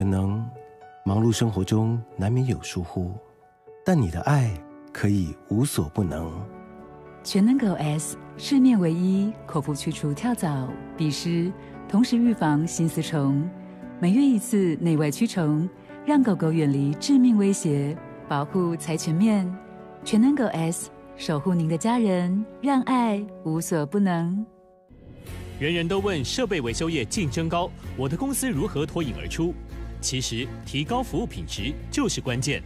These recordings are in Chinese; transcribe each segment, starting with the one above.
可能忙碌生活中难免有疏忽，但你的爱可以无所不能。全能狗 S 市面唯一口服去除跳蚤、鼻虱，同时预防心丝虫，每月一次内外驱虫，让狗狗远离致命威胁，保护才全面。全能狗 S 守护您的家人，让爱无所不能。人人都问设备维修业竞争高，我的公司如何脱颖而出？其实，提高服务品质就是关键。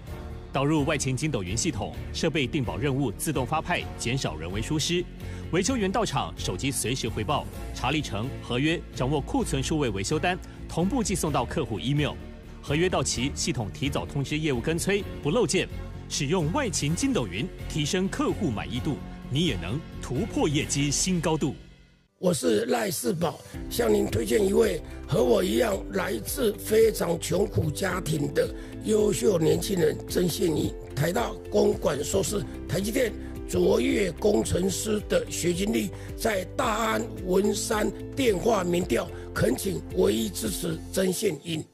导入外勤筋斗云系统，设备定保任务自动发派，减少人为疏失。维修员到场，手机随时回报。查里程、合约，掌握库存数位维修单，同步寄送到客户 email。合约到期，系统提早通知业务跟催，不漏件。使用外勤筋斗云，提升客户满意度，你也能突破业绩新高度。我是赖世宝，向您推荐一位和我一样来自非常穷苦家庭的优秀年轻人曾宪英，台大公管硕士，台积电卓越工程师的学经历，在大安文山电话民调，恳请唯一支持曾宪英。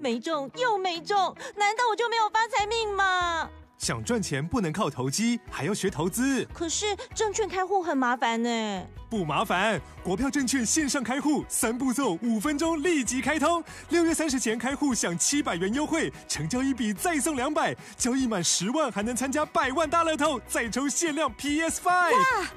没中又没中，难道我就没有发财命吗？想赚钱不能靠投机，还要学投资。可是证券开户很麻烦呢。不麻烦，国票证券线上开户三步骤，五分钟立即开通。六月三十前开户享七百元优惠，成交一笔再送两百，交易满十万还能参加百万大乐透，再抽限量 PS5。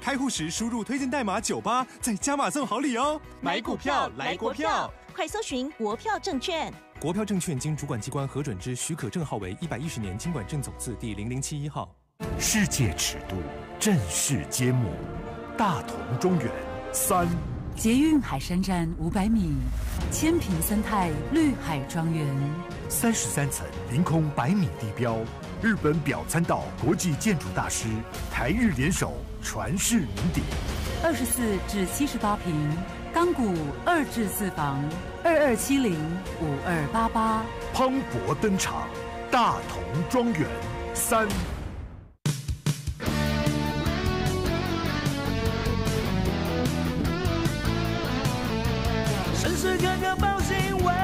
开户时输入推荐代码九八再加码送好礼哦。买股票来国票，快搜寻国票证券。国票证券经主管机关核准之许可证号为一百一十年金管证总字第零零七一号。世界尺度，正式揭幕，大同中原三捷运海山站五百米，千坪生态绿海庄园三十三层，凌空百米地标，日本表参道国际建筑大师台日联手传世名邸，二十四至七十八平，钢骨二至四房。二二七零五二八八，磅礴登场，大同庄园三。时时刻刻报新闻，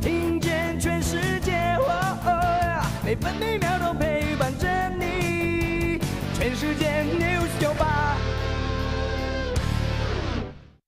听见全世界，哦呀，每分每秒都陪伴着你，全世界牛秀吧！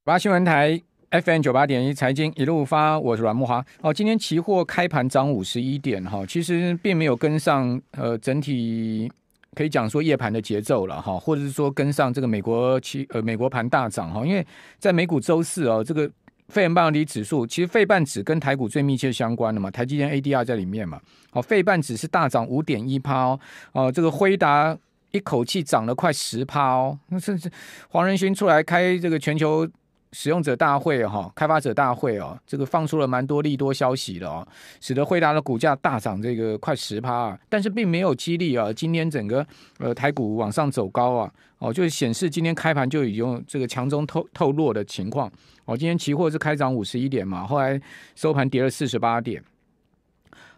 八新闻台。F m 九八点一财经一路发，我是阮木华。哦，今天期货开盘涨五十一点，哈，其实并没有跟上，呃，整体可以讲说夜盘的节奏了，哈，或者是说跟上这个美国期，呃，美国盘大涨，哈，因为在美股周四哦，这个费半离指数其实费半指跟台股最密切相关的嘛，台积电 A D R 在里面嘛，哦，费半指是大涨五点一趴哦，呃，这个辉达一口气涨了快十趴哦，那甚至黄仁勋出来开这个全球。使用者大会哈，开发者大会哦，这个放出了蛮多利多消息的哦，使得惠达的股价大涨这个快十趴，但是并没有激励啊。今天整个呃台股往上走高啊，哦，就是显示今天开盘就已经这个强中透透弱的情况。哦，今天期货是开涨五十一点嘛，后来收盘跌了四十八点。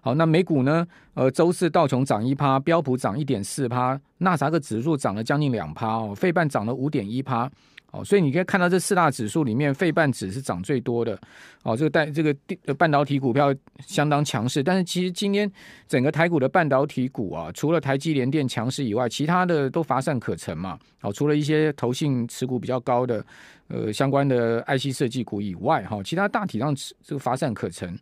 好，那美股呢？呃，周四道琼涨一趴，标普涨一点四趴，纳啥个指数涨了将近两趴哦，费半涨了五点一趴。哦，所以你可以看到这四大指数里面，费半指是涨最多的。哦，这个带这个半导体股票相当强势，但是其实今天整个台股的半导体股啊，除了台积、联电强势以外，其他的都乏善可陈嘛。哦，除了一些投性持股比较高的呃相关的 IC 设计股以外，哈，其他大体上这个乏善可陈。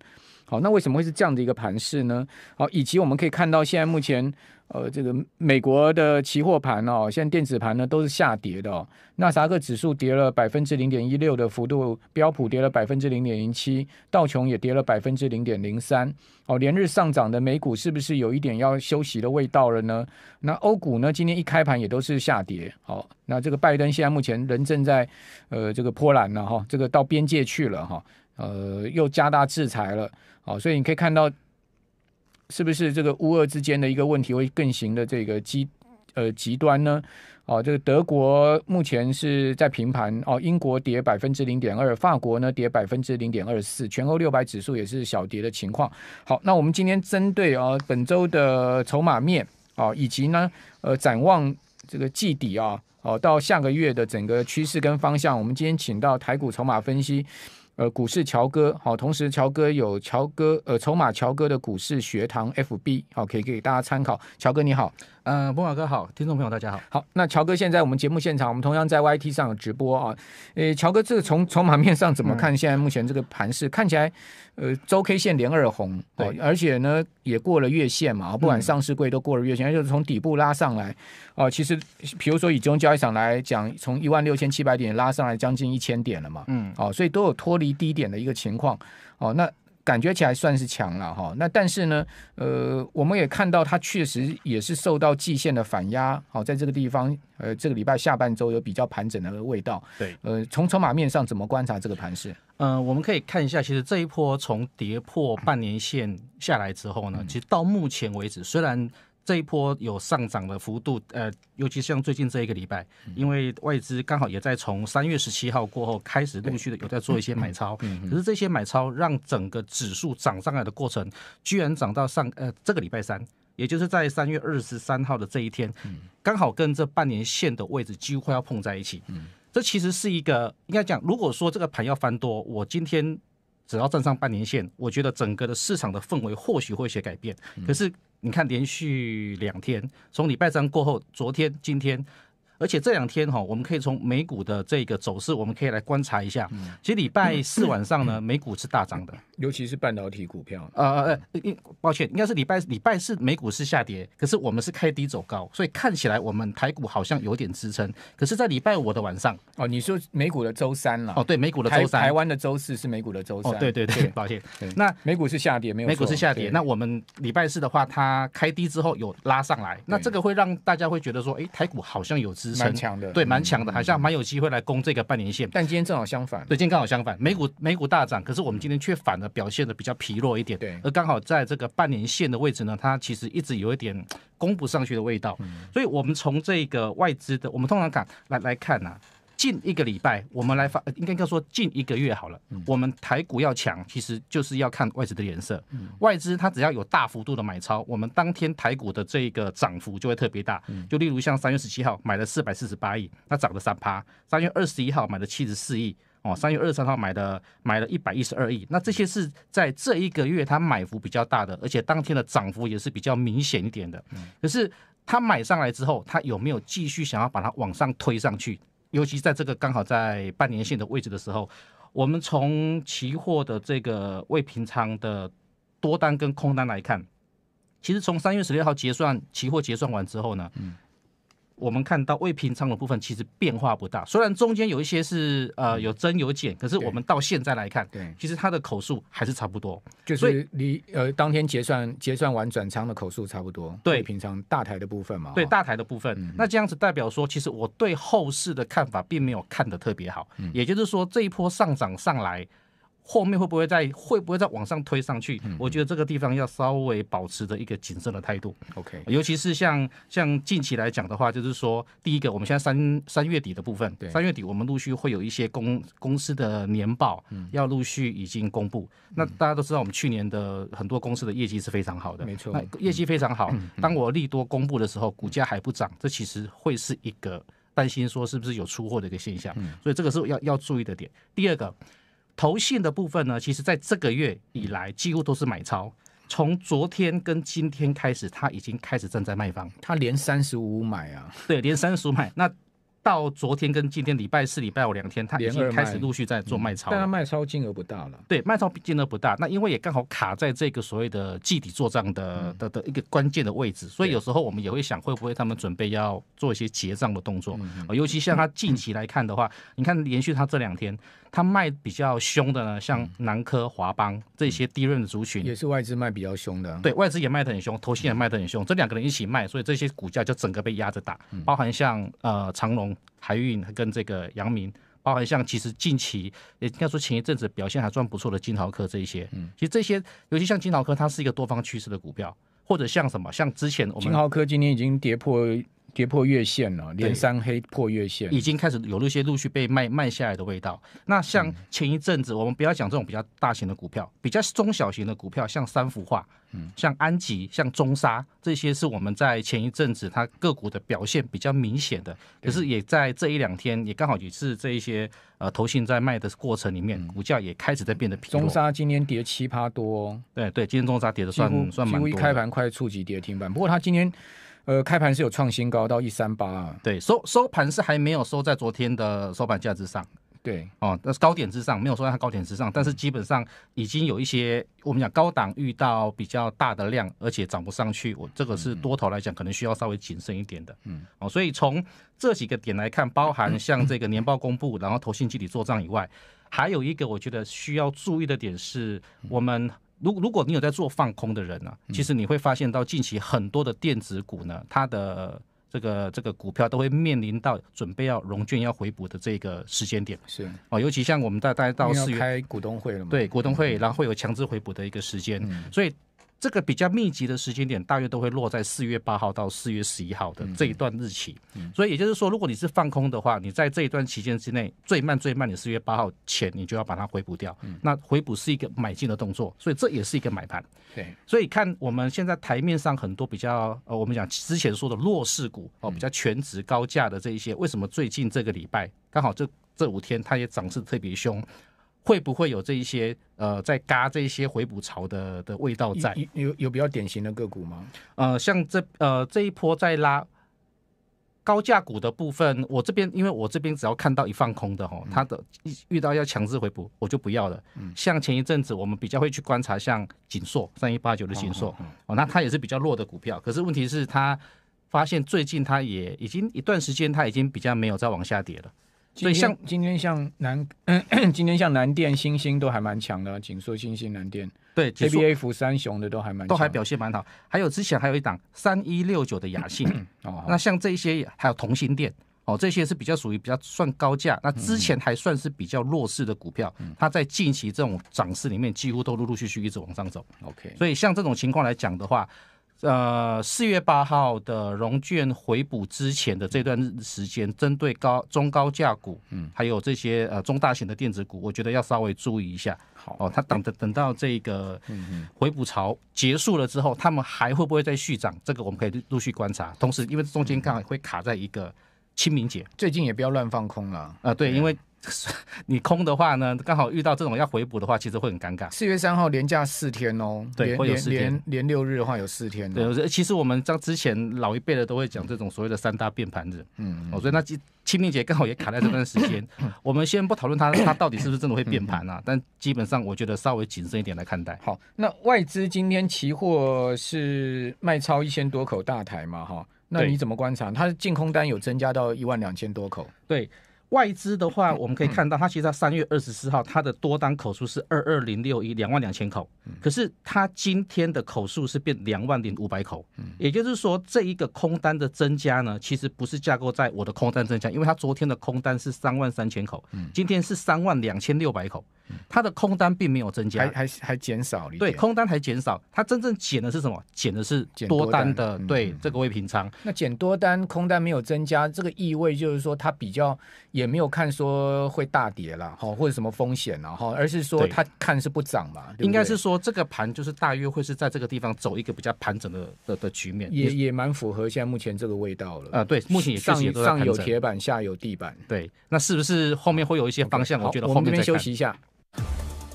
好，那为什么会是这样的一个盘势呢？好，以及我们可以看到，现在目前，呃，这个美国的期货盘哦，现在电子盘呢都是下跌的。纳达克指数跌了百分之零点一六的幅度，标普跌了百分之零点零七，道琼也跌了百分之零点零三。好，连日上涨的美股是不是有一点要休息的味道了呢？那欧股呢？今天一开盘也都是下跌。好，那这个拜登现在目前人正在，呃，这个波兰了哈，这个到边界去了哈。呃，又加大制裁了，好，所以你可以看到，是不是这个乌俄之间的一个问题会更行的这个极呃极端呢？哦，这个德国目前是在平盘，哦，英国跌百分之零点二，法国呢跌百分之零点二四，全欧六百指数也是小跌的情况。好，那我们今天针对啊本周的筹码面啊，以及呢呃展望这个季底啊，哦到下个月的整个趋势跟方向，我们今天请到台股筹码分析。呃，股市乔哥好，同时乔哥有乔哥呃筹码乔哥的股市学堂 FB 好，可以给大家参考。乔哥你好。嗯，博马哥好，听众朋友大家好，好，那乔哥现在我们节目现场，我们同样在 Y T 上直播啊，诶，乔哥这个从从盘面上怎么看？现在目前这个盘市看起来，呃，周 K 线连二红，对，而且呢也过了月线嘛，不管上市柜都过了月线，而且从底部拉上来，哦，其实比如说以中交易场来讲，从一万六千七百点拉上来将近一千点了嘛，嗯，哦，所以都有脱离低点的一个情况，哦，那。感觉起来算是强了哈，那但是呢，呃，我们也看到它确实也是受到季线的反压，好，在这个地方，呃，这个礼拜下半周有比较盘整的味道。对，呃，从筹码面上怎么观察这个盘势？嗯，我们可以看一下，其实这一波从跌破半年线下来之后呢，其实到目前为止，虽然。这一波有上涨的幅度，呃，尤其像最近这一个礼拜，因为外资刚好也在从三月十七号过后开始陆续的有在做一些买超，可是这些买超让整个指数涨上来的过程，居然涨到上呃这个礼拜三，也就是在三月二十三号的这一天，刚好跟这半年线的位置几乎快要碰在一起，这其实是一个应该讲，如果说这个盘要翻多，我今天只要站上半年线，我觉得整个的市场的氛围或许会有些改变，可是。你看，连续两天，从礼拜三过后，昨天、今天，而且这两天哈，我们可以从美股的这个走势，我们可以来观察一下。其实礼拜四晚上呢，美股是大涨的。尤其是半导体股票呃呃，呃，应抱歉，应该是礼拜礼拜四美股是下跌，可是我们是开低走高，所以看起来我们台股好像有点支撑。可是，在礼拜五的晚上哦，你说美股的周三了哦，对，美股的周三，台湾的周四是美股的周三。哦，对对对，抱歉。那美股是下跌，美股是下跌。那我们礼拜四的话，它开低之后有拉上来，那这个会让大家会觉得说，哎，台股好像有支撑，蛮强的，对，蛮强的，好像蛮有机会来攻这个半年线。但今天正好相反，对，今天刚好相反，美股美股大涨，可是我们今天却反了。表现的比较疲弱一点，对，而刚好在这个半年线的位置呢，它其实一直有一点攻不上去的味道，所以我们从这个外资的，我们通常讲来来看呢，近一个礼拜，我们来发，应该叫做近一个月好了，我们台股要强，其实就是要看外资的颜色，外资它只要有大幅度的买超，我们当天台股的这个涨幅就会特别大，就例如像三月十七号买了四百四十八亿，它涨了三趴，三月二十一号买了七十四亿。哦，三月二十三号买的，买了一百一十二亿。那这些是在这一个月他买幅比较大的，而且当天的涨幅也是比较明显一点的。可是他买上来之后，他有没有继续想要把它往上推上去？尤其在这个刚好在半年线的位置的时候，我们从期货的这个未平仓的多单跟空单来看，其实从三月十六号结算期货结算完之后呢？我们看到未平仓的部分其实变化不大，虽然中间有一些是呃有增有减，可是我们到现在来看，对，其实它的口数还是差不多，就是你呃当天结算结算完转仓的口数差不多，对，平仓大台的部分嘛，对大台的部分，那这样子代表说，其实我对后市的看法并没有看得特别好，也就是说这一波上涨上来。后面会不会再会不会再往上推上去？我觉得这个地方要稍微保持着一个谨慎的态度。OK，尤其是像像近期来讲的话，就是说，第一个，我们现在三三月底的部分，三月底我们陆续会有一些公公司的年报要陆续已经公布。那大家都知道，我们去年的很多公司的业绩是非常好的，没错，业绩非常好。当我利多公布的时候，股价还不涨，这其实会是一个担心，说是不是有出货的一个现象。所以这个是要要注意的点。第二个。投信的部分呢，其实在这个月以来几乎都是买超。从昨天跟今天开始，他已经开始正在卖方，他连三十五买啊，对，连三十五买。那到昨天跟今天礼拜四、礼拜五两天，他已经开始陆续在做卖超。但他卖超金额不大了，对，卖超金额不大。那因为也刚好卡在这个所谓的季底做账的的的一个关键的位置，所以有时候我们也会想，会不会他们准备要做一些结账的动作尤其像他近期来看的话，你看连续他这两天。它卖比较凶的呢，像南科、华邦这些低润的族群，也是外资卖比较凶的，对，外资也卖得很凶，投信也卖得很凶，这两个人一起卖，所以这些股价就整个被压着打，包含像呃长隆、海运跟这个阳明，包含像其实近期也应该说前一阵子表现还算不错的金豪科这一些，嗯，其实这些尤其像金豪科，它是一个多方趋势的股票，或者像什么，像之前我们金豪科今天已经跌破。跌破月线了，连三黑破月线，已经开始有那些陆续被卖卖下来的味道。那像前一阵子，我们不要讲这种比较大型的股票，比较中小型的股票，像三幅画，嗯，像安吉，像中沙，这些是我们在前一阵子它个股的表现比较明显的。可是也在这一两天，也刚好也是这一些呃，投信在卖的过程里面，股价也开始在变得中沙今天跌七多。对对，今天中沙跌的算算蛮多。几乎开盘快触及跌停板，不过它今天。呃，开盘是有创新高到一三八，对，收收盘是还没有收在昨天的收盘价之上，对，哦，那是高点之上，没有收在它高点之上，但是基本上已经有一些我们讲高档遇到比较大的量，而且涨不上去，我这个是多头来讲可能需要稍微谨慎一点的，嗯，哦，所以从这几个点来看，包含像这个年报公布，然后投信集体做账以外，还有一个我觉得需要注意的点是我们。如如果你有在做放空的人呢，其实你会发现到近期很多的电子股呢，它的这个这个股票都会面临到准备要融券要回补的这个时间点。是哦，尤其像我们大大概到四月开股东会了嘛，对，股东会然后会有强制回补的一个时间，所以。这个比较密集的时间点，大约都会落在四月八号到四月十一号的这一段日期。所以也就是说，如果你是放空的话，你在这一段期间之内，最慢最慢，你四月八号前你就要把它回补掉。那回补是一个买进的动作，所以这也是一个买盘。对。所以看我们现在台面上很多比较，呃，我们讲之前说的弱势股哦，比较全值高价的这一些，为什么最近这个礼拜刚好这这五天它也涨势特别凶？会不会有这一些呃，在嘎这一些回补潮的的味道在？有有比较典型的个股吗？呃，像这呃这一波在拉高价股的部分，我这边因为我这边只要看到一放空的哦，它的遇到要强制回补，我就不要了。嗯，像前一阵子我们比较会去观察，像锦硕三一八九的锦硕哦，那它也是比较弱的股票，可是问题是它发现最近它也已经一段时间，它已经比较没有再往下跌了。所以像今天像南，今天像南电、星星都还蛮强的，锦硕、星星、南电，对，K B A 福山雄的都还蛮，都还表现蛮好。还有之前还有一档三一六九的雅信，哦，那像这些还有同心电，哦，这些是比较属于比较算高价，那之前还算是比较弱势的股票，它在近期这种涨势里面几乎都陆陆续续一直往上走。OK，所以像这种情况来讲的话。呃，四月八号的融券回补之前的这段时间，针对高中高价股，嗯，还有这些呃中大型的电子股，我觉得要稍微注意一下。好哦，他等等等到这个回补潮结束了之后，他们还会不会再续涨？这个我们可以陆续观察。同时，因为中间刚好会卡在一个清明节，最近也不要乱放空了啊。对，因为。你空的话呢，刚好遇到这种要回补的话，其实会很尴尬。四月三号连假四天哦，对，会有四天，连六日的话有四天。对，其实我们在之前老一辈的都会讲这种所谓的三大变盘日，嗯，哦，所以那清明节刚好也卡在这段时间。我们先不讨论它，它到底是不是真的会变盘啊？但基本上我觉得稍微谨慎一点来看待。好，那外资今天期货是卖超一千多口大台嘛？哈，那你怎么观察？它净空单有增加到一万两千多口？对。外资的话，我们可以看到，它其实在三月二十四号，它的多单口数是二二零六一两万两千口，可是它今天的口数是变两万零五百口，也就是说，这一个空单的增加呢，其实不是架构在我的空单增加，因为它昨天的空单是三万三千口，今天是三万两千六百口，它的空单并没有增加，还还还减少，了，对，空单还减少，它真正减的是什么？减的是多单的，对，这个未平仓。那减多单，空单没有增加，这个意味就是说，它比较。也没有看说会大跌了哈，或者什么风险了哈，而是说他看是不涨嘛？应该是说这个盘就是大约会是在这个地方走一个比较盘整的的的局面，也也蛮符合现在目前这个味道了啊。对，目前上上有铁板，下有地板。对，那是不是后面会有一些方向？我觉得后面一下。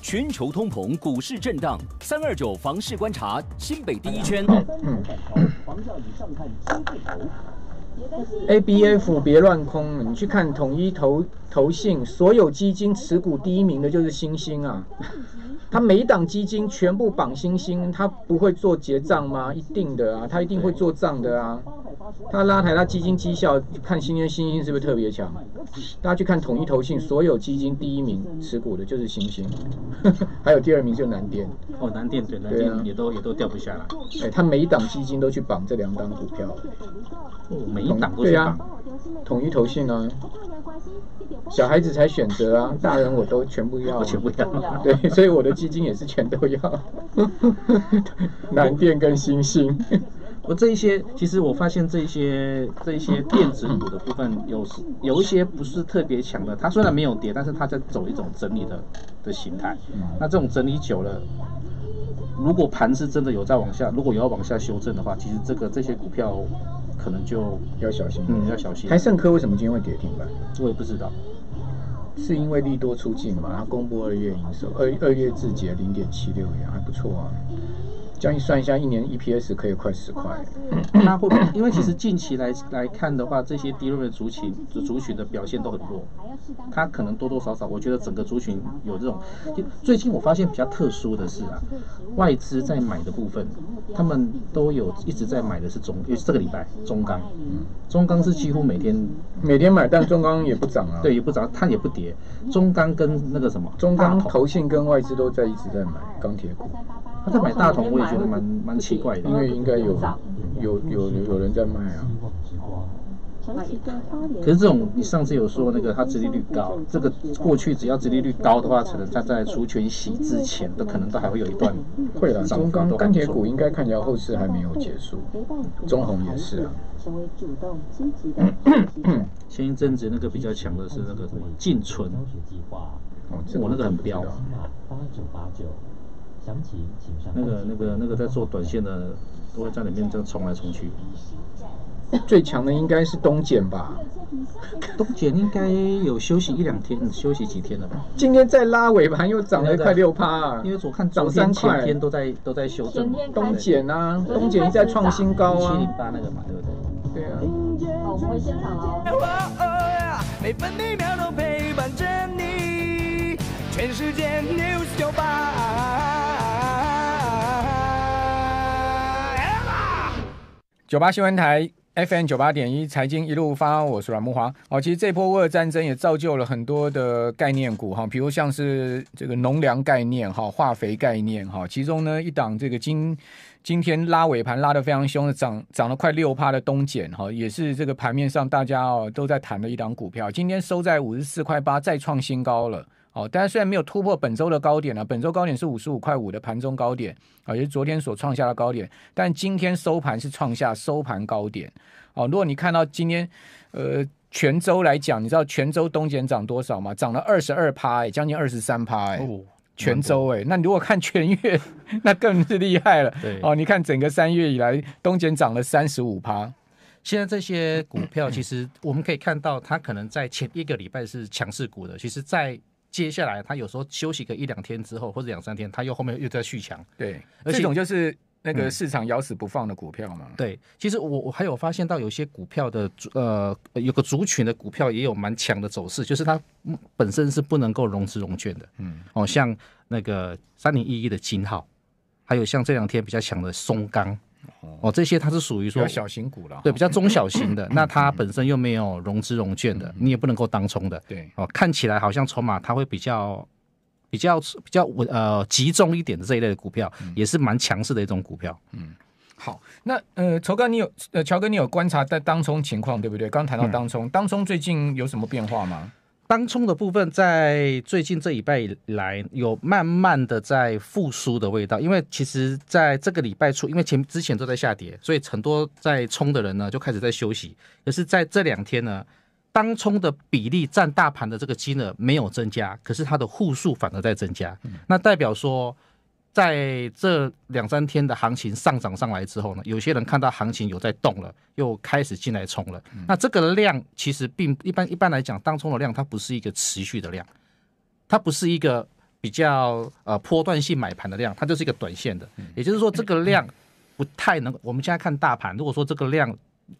全球通膨，股市震荡，三二九房市观察，新北第一圈。A B F 别乱空你去看统一投投信所有基金持股第一名的就是星星啊，他每一档基金全部绑星星，他不会做结账吗？一定的啊，他一定会做账的啊。他拉抬他基金绩效，看今天星星是不是特别强？大家去看统一投信所有基金第一名持股的就是星星，还有第二名就南电哦，南电对南电也都也都掉不下来。哎，他每一档基金都去绑这两档股票，哦，每一档对啊，统一投信啊，小孩子才选择啊，大人我都全部要，全部要，对，所以我的基金也是全都要，南电跟星星。我这一些，其实我发现这一些，这一些电子股的部分，有是有一些不是特别强的，它虽然没有跌，但是它在走一种整理的的形态。那这种整理久了，如果盘是真的有在往下，如果有要往下修正的话，其实这个这些股票可能就要小心，嗯，要小心。台盛科为什么今天会跌停板？我也不知道，是因为利多出境嘛？然后公布二月营收二二月自结零点七六元，还不错啊。叫你算一下，一年 EPS 可以快十块。它 会因为其实近期来来看的话，这些低利的族群的族群的表现都很弱。它可能多多少少，我觉得整个族群有这种。最近我发现比较特殊的是啊，外资在买的部分，他们都有一直在买的是中，就是这个礼拜中钢，中钢是几乎每天每天买，但中钢也不涨啊，对，也不涨，它也不跌。中钢跟那个什么，中钢头线跟外资都在一直在买钢铁股。他在买大同，我也觉得蛮蛮奇怪，的，因为应该有有有有人在卖啊。可是这种你上次有说那个它殖利率高，这个过去只要殖利率高的话，可能在在除权息之前都可能都还会有一段。会了。中钢钢铁股应该看，起来后市还没有结束。中红也是啊。前一阵子那个比较强的是那个什么进存。哦，我那个很彪。八九八九。那个、那个、那个在做短线的，都会在里面这样冲来冲去。最强的应该是东碱吧？东碱应该有休息一两天，休息几天了吧？今天再拉尾盘又涨了快六趴，因为我看涨三块，天都在都在修正。东碱啊，东碱在创新高啊，七零八那个嘛，对不对？对啊。好，我们回现场每 每分秒都陪伴着你，全世界喽。九八新闻台 FM 九八点一财经一路发，我是阮慕华。哦，其实这波俄尔战争也造就了很多的概念股哈，比如像是这个农粮概念哈、化肥概念哈。其中呢，一档这个今今天拉尾盘拉得非常凶的，涨涨了快六趴的东碱哈，也是这个盘面上大家哦都在谈的一档股票，今天收在五十四块八，再创新高了。哦，但是虽然没有突破本周的高点了，本周高点是五十五块五的盘中高点，啊，也是昨天所创下的高点，但今天收盘是创下收盘高点。哦，如果你看到今天，呃，泉州来讲，你知道泉州东碱涨多少吗？涨了二十二趴，哎，将近二十三趴。哦，泉州哎，那如果看全月，那更是厉害了。哦，你看整个三月以来，东碱涨了三十五趴。现在这些股票其实我们可以看到，它可能在前一个礼拜是强势股的，其实在。接下来，他有时候休息个一两天之后，或者两三天，他又后面又在续强。对，而这种就是那个市场咬死不放的股票嘛。对，其实我我还有发现到有些股票的呃有个族群的股票也有蛮强的走势，就是它本身是不能够融资融券的。嗯，哦，像那个三零一一的金号，还有像这两天比较强的松钢。哦，这些它是属于说小型股了，对，比较中小型的，那它本身又没有融资融券的，你也不能够当冲的，对，哦，看起来好像筹码它会比较比较比较稳，呃，集中一点的这一类的股票，也是蛮强势的一种股票，嗯，好，那呃，仇哥你有呃，乔哥你有观察在当冲情况对不对？刚刚谈到当冲，当冲最近有什么变化吗？当冲的部分在最近这礼拜以来有慢慢的在复苏的味道，因为其实在这个礼拜初，因为前之前都在下跌，所以很多在冲的人呢就开始在休息。可是在这两天呢，当冲的比例占大盘的这个金额没有增加，可是它的户数反而在增加，那代表说。在这两三天的行情上涨上来之后呢，有些人看到行情有在动了，又开始进来冲了。那这个量其实并一般一般来讲，当冲的量它不是一个持续的量，它不是一个比较呃波段性买盘的量，它就是一个短线的。也就是说，这个量不太能。我们现在看大盘，如果说这个量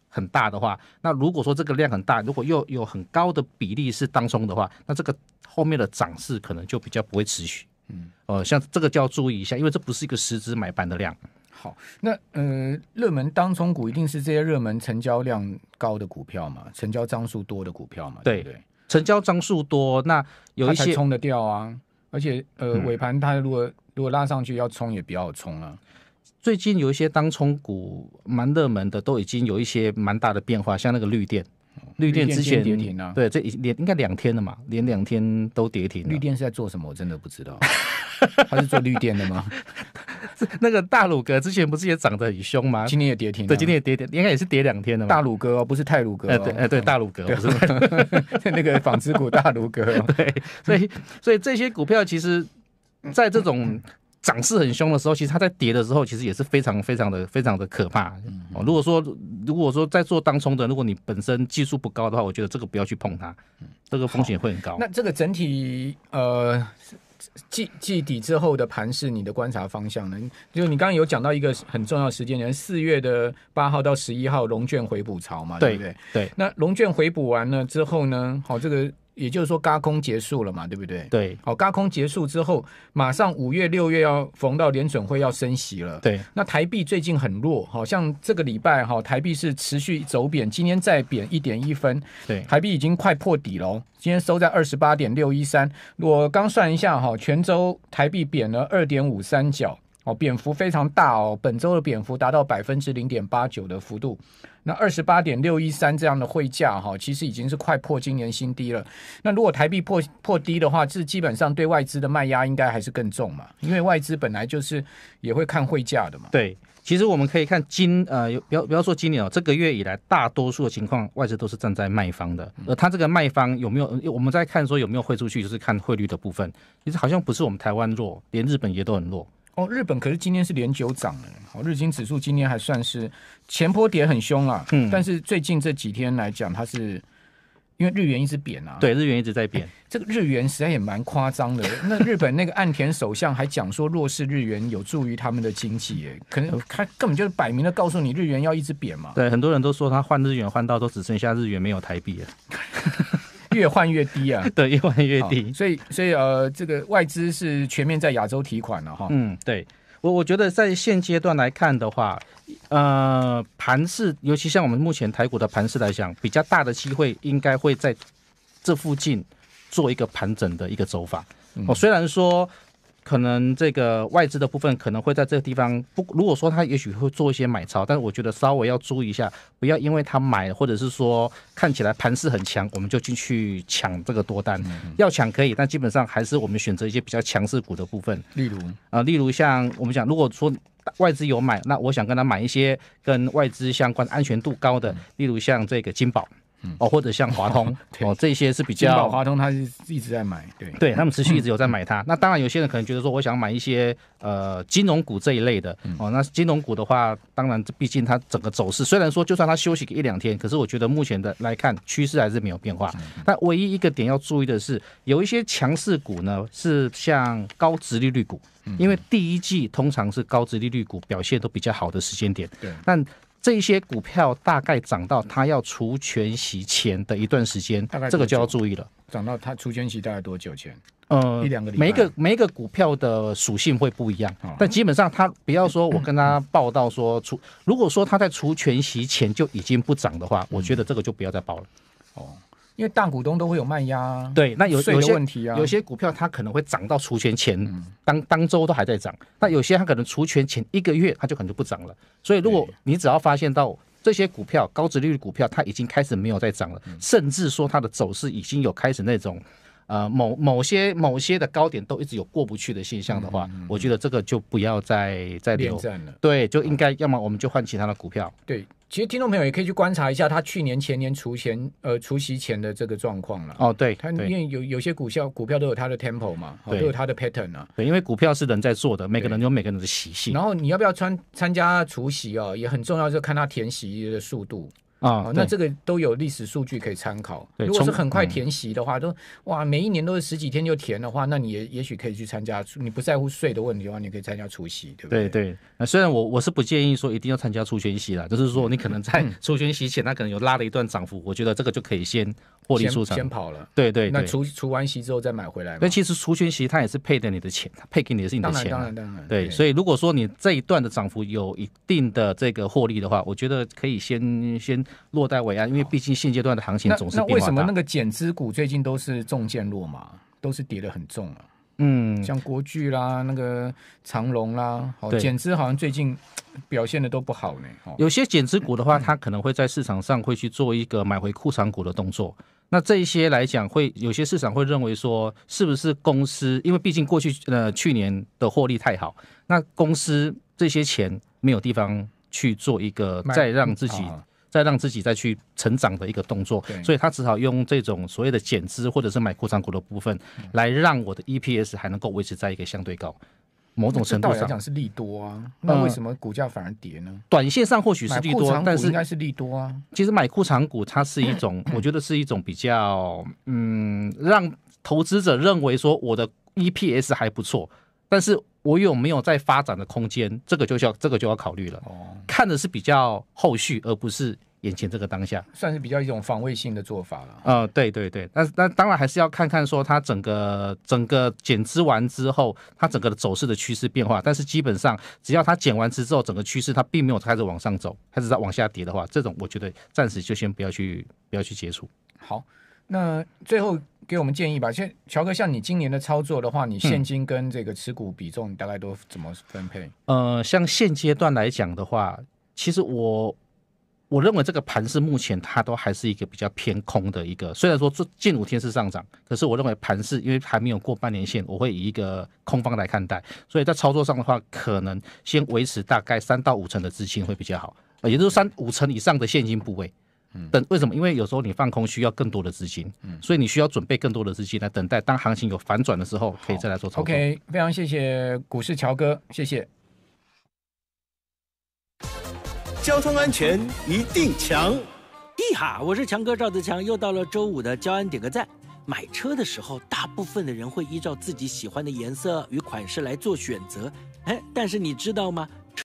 很大的话，那如果说这个量很大，如果又有很高的比例是当冲的话，那这个后面的涨势可能就比较不会持续。嗯，哦，像这个就要注意一下，因为这不是一个实质买板的量。好，那呃，热门当冲股一定是这些热门成交量高的股票嘛，成交张数多的股票嘛，对对？成交张数多，那有一些冲得掉啊，而且呃，尾盘它如果如果拉上去要冲也比较冲了。最近有一些当冲股蛮热门的，都已经有一些蛮大的变化，像那个绿电。绿电之前跌停对，这连应该两天了嘛，连两天都跌停了。绿电是在做什么？我真的不知道，他是做绿电的吗？那个大鲁格之前不是也涨得很凶吗？今天也跌停，对，今天也跌停，应该也是跌两天了大鲁格哦，不是泰鲁格，哎对，对，大鲁格，对，那个纺织股大鲁格，对，所以所以这些股票其实，在这种涨势很凶的时候，其实它在跌的时候，其实也是非常非常的非常的可怕。哦，如果说。如果说在做当冲的，如果你本身技术不高的话，我觉得这个不要去碰它，这个风险会很高。那这个整体呃季季底之后的盘是你的观察方向呢？就你刚刚有讲到一个很重要时间点，四月的八号到十一号龙卷回补潮嘛，对不对？对。那龙卷回补完了之后呢？好，这个。也就是说，轧空结束了嘛，对不对？对，好，轧空结束之后，马上五月、六月要逢到联准会要升息了。对，那台币最近很弱，好像这个礼拜哈，台币是持续走贬，今天再贬一点一分。对，台币已经快破底了，今天收在二十八点六一三。我刚算一下哈，全州台币贬了二点五三角。哦，蝙幅非常大哦。本周的蝙幅达到百分之零点八九的幅度。那二十八点六一三这样的汇价哈，其实已经是快破今年新低了。那如果台币破破低的话，是基本上对外资的卖压应该还是更重嘛？因为外资本来就是也会看汇价的嘛。对，其实我们可以看今呃，不要不要说今年哦，这个月以来大多数的情况，外资都是站在卖方的。而他这个卖方有没有？我们在看说有没有汇出去，就是看汇率的部分。其实好像不是我们台湾弱，连日本也都很弱。哦，日本可是今天是连九涨了。哦，日经指数今天还算是前坡跌很凶啊。嗯，但是最近这几天来讲，它是因为日元一直贬啊。对，日元一直在贬。这个日元实在也蛮夸张的。那日本那个岸田首相还讲说，弱势日元有助于他们的经济。哎，可能他根本就是摆明了告诉你，日元要一直贬嘛。对，很多人都说他换日元换到都只剩下日元，没有台币了。越换越低啊，对，越换越低，所以，所以，呃，这个外资是全面在亚洲提款了哈。嗯，对，我我觉得在现阶段来看的话，呃，盘势，尤其像我们目前台股的盘势来讲，比较大的机会应该会在这附近做一个盘整的一个走法。哦，虽然说。可能这个外资的部分可能会在这个地方不。如果说他也许会做一些买超，但是我觉得稍微要注意一下，不要因为他买或者是说看起来盘势很强，我们就进去抢这个多单。要抢可以，但基本上还是我们选择一些比较强势股的部分。例如，呃，例如像我们讲，如果说外资有买，那我想跟他买一些跟外资相关、安全度高的，例如像这个金宝。哦，或者像华通 哦，这些是比较华通，它是一直在买，对，对他们持续一直有在买它。那当然，有些人可能觉得说，我想买一些呃金融股这一类的哦。那金融股的话，当然，毕竟它整个走势，虽然说就算它休息一两天，可是我觉得目前的来看，趋势还是没有变化。那唯一一个点要注意的是，有一些强势股呢，是像高值利率股，因为第一季通常是高值利率股表现都比较好的时间点。对，但。这些股票大概涨到它要除权息前的一段时间，大概这个就要注意了。涨到它除权息大概多久前？呃，一两个。每一个每一个股票的属性会不一样，但基本上它不要说我跟它报道说除，如果说它在除权息前就已经不涨的话，我觉得这个就不要再报了。哦。因为大股东都会有卖压，对，那有有些问题啊，有些股票它可能会涨到除权前当当周都还在涨，那有些它可能除权前一个月它就可能就不涨了，所以如果你只要发现到这些股票高值利率股票，它已经开始没有在涨了，甚至说它的走势已经有开始那种。呃，某某些某些的高点都一直有过不去的现象的话，我觉得这个就不要再再留了。对，就应该要么我们就换其他的股票。对，其实听众朋友也可以去观察一下他去年、前年除前呃除夕前的这个状况了。哦，对，他因为有有些股票股票都有它的 temple 嘛，都有它的 pattern 啊。对，因为股票是人在做的，每个人有每个人的习性。然后你要不要参参加除夕啊？也很重要，就看他填息的速度。啊，那这个都有历史数据可以参考。如果是很快填息的话，都哇，每一年都是十几天就填的话，那你也也许可以去参加。你不在乎税的问题的话，你可以参加除夕，对不对？对对。那虽然我我是不建议说一定要参加初宣息啦，就是说你可能在初宣息前，他可能有拉了一段涨幅，我觉得这个就可以先。获利出场，先跑了，对对。那除除完息之后再买回来，那其实除权息它也是配的你的钱，配给你的也是你的钱。当然当然。对，所以如果说你这一段的涨幅有一定的这个获利的话，我觉得可以先先落袋为安，因为毕竟现阶段的行情总是变化那为什么那个减资股最近都是重剑落马，都是跌的很重啊？嗯，像国巨啦、那个长隆啦，好减资好像最近 表现的都不好呢。有些减资股的话，它可能会在市场上会去做一个买回库藏股的动作。那这些来讲，会有些市场会认为说，是不是公司，因为毕竟过去呃去年的获利太好，那公司这些钱没有地方去做一个再让自己。再让自己再去成长的一个动作，所以他只好用这种所谓的减资或者是买库藏股的部分，来让我的 EPS 还能够维持在一个相对高某种程度上。来讲是利多啊，那为什么股价反而跌呢？短线上或许是利多，但是应该是利多啊。其实买裤藏股它是一种，我觉得是一种比较，嗯，让投资者认为说我的 EPS 还不错，但是。我有没有在发展的空间？这个就需要这个就要考虑了。哦，看的是比较后续，而不是眼前这个当下，算是比较一种防卫性的做法了。嗯，对对对，但那当然还是要看看说它整个整个减资完之后，它整个的走势的趋势变化。但是基本上，只要它减完资之后，整个趋势它并没有开始往上走，开始在往下跌的话，这种我觉得暂时就先不要去不要去接触。好。那最后给我们建议吧，先乔哥，像你今年的操作的话，你现金跟这个持股比重大概都怎么分配？呃，像现阶段来讲的话，其实我我认为这个盘是目前它都还是一个比较偏空的一个，虽然说最近五天是上涨，可是我认为盘是因为还没有过半年线，我会以一个空方来看待，所以在操作上的话，可能先维持大概三到五成的资金会比较好，也就是三五成以上的现金部位。等为什么？因为有时候你放空需要更多的资金，所以你需要准备更多的资金来等待，当行情有反转的时候，可以再来做操作。OK，非常谢谢股市乔哥，谢谢。交通安全一定强，一哈，我是强哥赵子强，又到了周五的交安点个赞。买车的时候，大部分的人会依照自己喜欢的颜色与款式来做选择，哎，但是你知道吗？